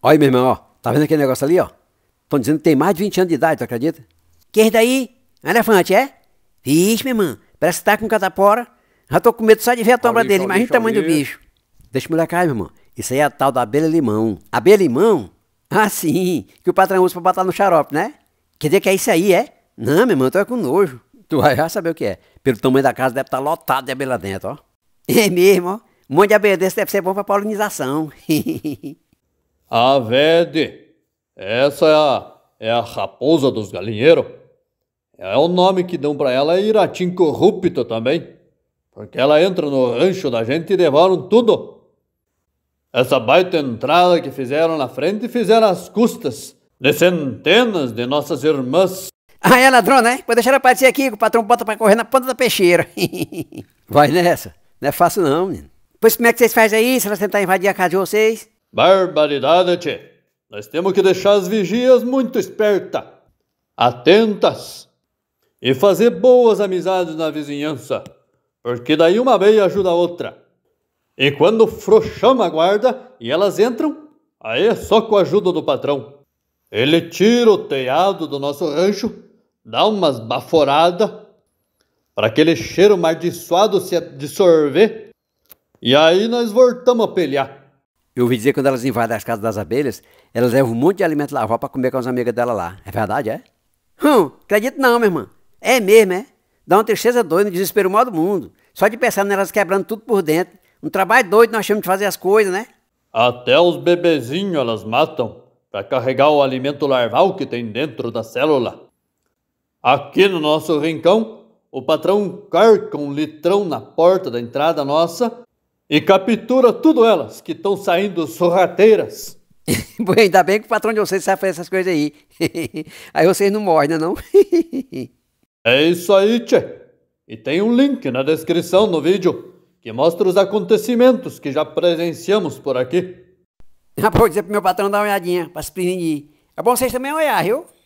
Olha, meu irmão, ó, tá vendo aquele negócio ali, ó? Estão dizendo que tem mais de 20 anos de idade, tu acredita? Quem daí? Um elefante, é? Vixe, meu irmão, parece que tá com catapora. Já tô com medo só de ver a tomba dele, imagina o tamanho do bicho. Deixa o moleque cair, meu irmão. Isso aí é a tal da abelha-limão. Abelha-limão? Ah, sim, que o patrão usa pra botar no xarope, né? Quer dizer que é isso aí, é? Não, meu irmão, tu é com nojo. Tu vai já saber o que é. Pelo tamanho da casa deve estar tá lotado de abelha dentro, ó. É mesmo, ó. Um monte de abelha desse deve ser bom pra polinização. A verde. Essa é a, é a raposa dos galinheiros. É o nome que dão para ela é Iratim Corrupto também. Porque ela entra no rancho da gente e devoram tudo. Essa baita entrada que fizeram na frente fizeram às custas de centenas de nossas irmãs. Ah, é ladrão, né? Pode deixar ela partir aqui que o patrão bota pra correr na ponta da peixeira. Vai nessa. Não é fácil não, menino. Pois como é que vocês fazem aí se elas tentar invadir a casa de vocês? Barbaridade, tchê! Nós temos que deixar as vigias muito espertas, atentas e fazer boas amizades na vizinhança, porque daí uma veia ajuda a outra. E quando frouxamos a guarda e elas entram, aí é só com a ajuda do patrão. Ele tira o telhado do nosso rancho, dá umas baforada para aquele cheiro amaldiçoado se absorver, e aí nós voltamos a pelhar. Eu ouvi dizer que quando elas invadem as casas das abelhas, elas levam um monte de alimento lá para comer com as amigas dela lá. É verdade, é? Hum, acredito não, minha irmã. É mesmo, é? Dá uma tristeza doida, um desespero maior do mundo. Só de pensar nelas quebrando tudo por dentro. Um trabalho doido nós temos de fazer as coisas, né? Até os bebezinhos elas matam para carregar o alimento larval que tem dentro da célula. Aqui no nosso rincão, o patrão carca um litrão na porta da entrada nossa e captura tudo elas que estão saindo sorrateiras. Bom, ainda bem que o patrão de vocês sabe fazer essas coisas aí. aí vocês não morrem, né, não? é isso aí, tchê. E tem um link na descrição do vídeo que mostra os acontecimentos que já presenciamos por aqui. Ah, vou dizer pro meu patrão dar uma olhadinha pra se prevenir. É bom vocês também olhar, viu?